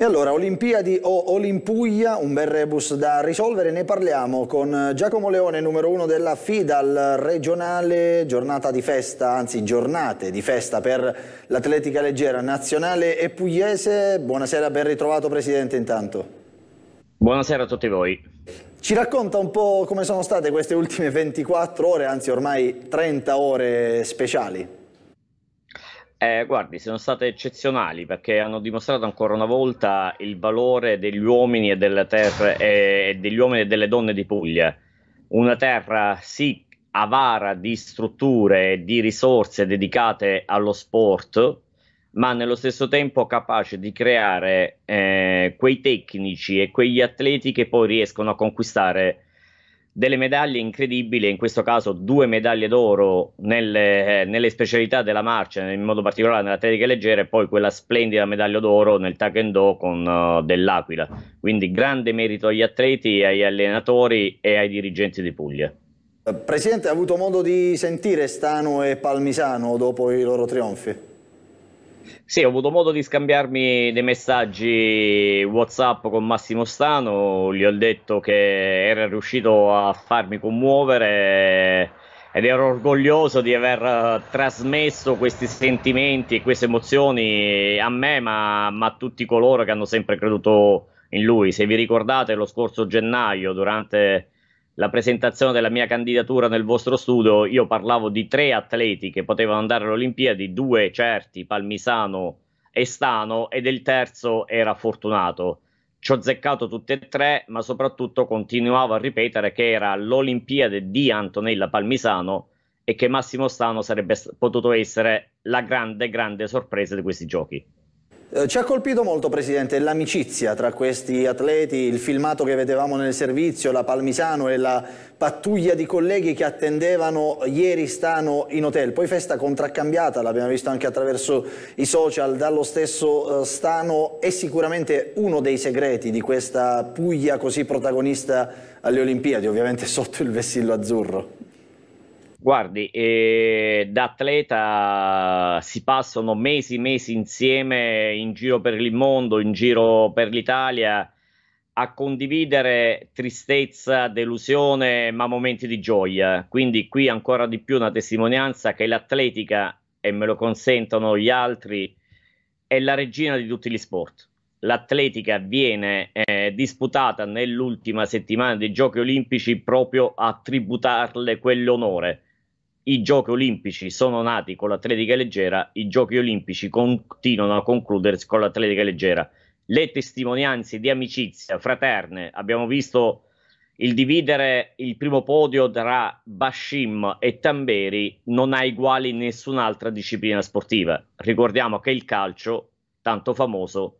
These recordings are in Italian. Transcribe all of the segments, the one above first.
E allora, Olimpiadi o Olimpuglia, un bel rebus da risolvere, ne parliamo con Giacomo Leone, numero uno della FIDAL regionale, giornata di festa, anzi giornate di festa per l'atletica leggera nazionale e pugliese. Buonasera, ben ritrovato Presidente intanto. Buonasera a tutti voi. Ci racconta un po' come sono state queste ultime 24 ore, anzi ormai 30 ore speciali. Eh, guardi, sono state eccezionali perché hanno dimostrato ancora una volta il valore degli uomini e delle terre eh, e degli uomini e delle donne di Puglia. Una terra sì avara di strutture e di risorse dedicate allo sport, ma nello stesso tempo capace di creare eh, quei tecnici e quegli atleti che poi riescono a conquistare delle medaglie incredibili, in questo caso due medaglie d'oro nelle, eh, nelle specialità della marcia, in modo particolare nell'atletica leggera, e poi quella splendida medaglia d'oro nel taekwondo con uh, dell'Aquila. Quindi grande merito agli atleti, agli allenatori e ai dirigenti di Puglia. Presidente, ha avuto modo di sentire Stano e Palmisano dopo i loro trionfi? Sì, ho avuto modo di scambiarmi dei messaggi WhatsApp con Massimo Stano, gli ho detto che era riuscito a farmi commuovere ed ero orgoglioso di aver trasmesso questi sentimenti e queste emozioni a me, ma, ma, a tutti coloro che hanno sempre creduto in lui. Se vi ricordate, lo scorso gennaio, durante la presentazione della mia candidatura nel vostro studio, io parlavo di tre atleti che potevano andare alle Olimpiadi, due certi, Palmisano e Stano, ed il terzo era Fortunato. Ci ho zeccato tutte e tre, ma soprattutto continuavo a ripetere che era l'Olimpiade di Antonella Palmisano e che Massimo Stano sarebbe potuto essere la grande, grande sorpresa di questi giochi. Eh, ci ha colpito molto Presidente l'amicizia tra questi atleti, il filmato che vedevamo nel servizio, la Palmisano e la pattuglia di colleghi che attendevano ieri Stano in hotel, poi festa contraccambiata, l'abbiamo visto anche attraverso i social dallo stesso eh, Stano, è sicuramente uno dei segreti di questa Puglia così protagonista alle Olimpiadi, ovviamente sotto il vessillo azzurro. Guardi, eh, da atleta si passano mesi e mesi insieme in giro per il mondo, in giro per l'Italia, a condividere tristezza, delusione, ma momenti di gioia. Quindi qui ancora di più una testimonianza che l'atletica, e me lo consentono gli altri, è la regina di tutti gli sport. L'atletica viene eh, disputata nell'ultima settimana dei Giochi Olimpici proprio a tributarle quell'onore i giochi olimpici sono nati con l'atletica leggera, i giochi olimpici continuano a concludersi con l'atletica leggera. Le testimonianze di amicizia fraterne, abbiamo visto il dividere il primo podio tra Bashim e Tamberi non ha uguali in nessun'altra disciplina sportiva. Ricordiamo che il calcio, tanto famoso,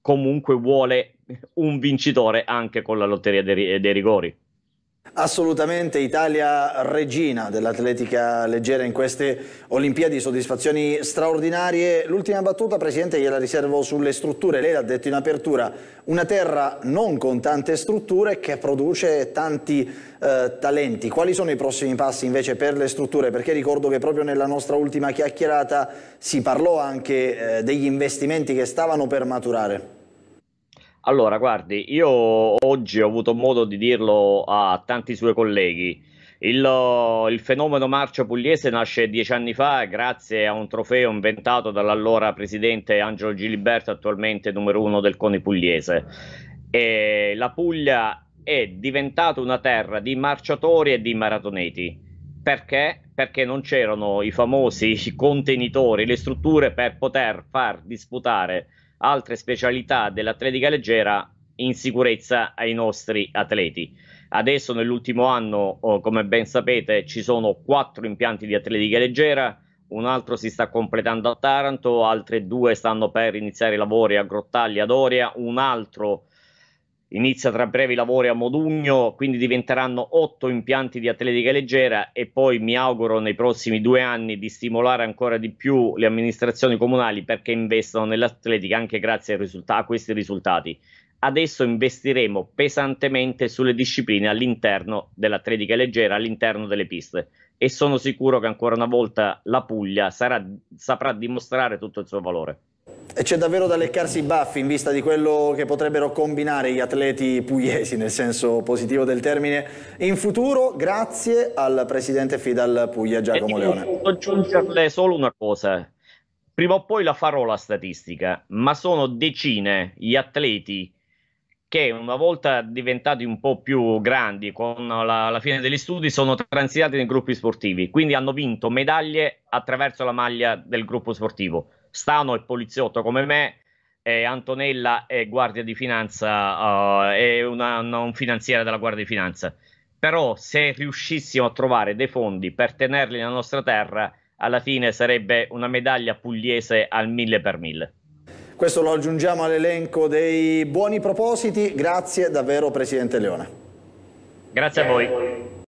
comunque vuole un vincitore anche con la lotteria dei, dei rigori. Assolutamente, Italia regina dell'atletica leggera in queste Olimpiadi, soddisfazioni straordinarie. L'ultima battuta, Presidente, gliela riservo sulle strutture. Lei l'ha detto in apertura, una terra non con tante strutture che produce tanti eh, talenti. Quali sono i prossimi passi invece per le strutture? Perché ricordo che proprio nella nostra ultima chiacchierata si parlò anche eh, degli investimenti che stavano per maturare. Allora, guardi, io oggi ho avuto modo di dirlo a tanti suoi colleghi. Il, il, fenomeno marcio pugliese nasce dieci anni fa grazie a un trofeo inventato dall'allora presidente Angelo Giliberto, attualmente numero uno del CONI pugliese. E la Puglia è diventata una terra di marciatori e di maratoneti. Perché? Perché non c'erano i famosi contenitori, le strutture per poter far disputare altre specialità dell'atletica leggera in sicurezza ai nostri atleti. Adesso nell'ultimo anno, oh, come ben sapete, ci sono quattro impianti di atletica leggera, un altro si sta completando a Taranto, altre due stanno per iniziare i lavori a Grottaglia, Doria, un altro Inizia tra brevi lavori a Modugno, quindi diventeranno otto impianti di atletica leggera e poi mi auguro nei prossimi due anni di stimolare ancora di più le amministrazioni comunali perché investano nell'atletica anche grazie risulta- a questi risultati. Adesso investiremo pesantemente sulle discipline all'interno dell'atletica leggera, all'interno delle piste e sono sicuro che ancora una volta la Puglia sarà, saprà dimostrare tutto il suo valore. E c'è davvero da leccarsi i baffi in vista di quello che potrebbero combinare gli atleti pugliesi, nel senso positivo del termine, in futuro, grazie al presidente Fidal Puglia Giacomo Leone. Posso aggiungerle solo una cosa. Prima o poi la farò la statistica, ma sono decine gli atleti che una volta diventati un po' più grandi con la, la, fine degli studi sono transitati nei gruppi sportivi, quindi hanno vinto medaglie attraverso la maglia del gruppo sportivo. Stano è poliziotto come me, e Antonella è guardia di finanza, uh, è una, una, un finanziere della guardia di finanza. Però se riuscissimo a trovare dei fondi per tenerli nella nostra terra, alla fine sarebbe una medaglia pugliese al mille per mille. Questo lo aggiungiamo all'elenco dei buoni propositi. Grazie davvero Presidente Leone. Grazie a voi. Eh,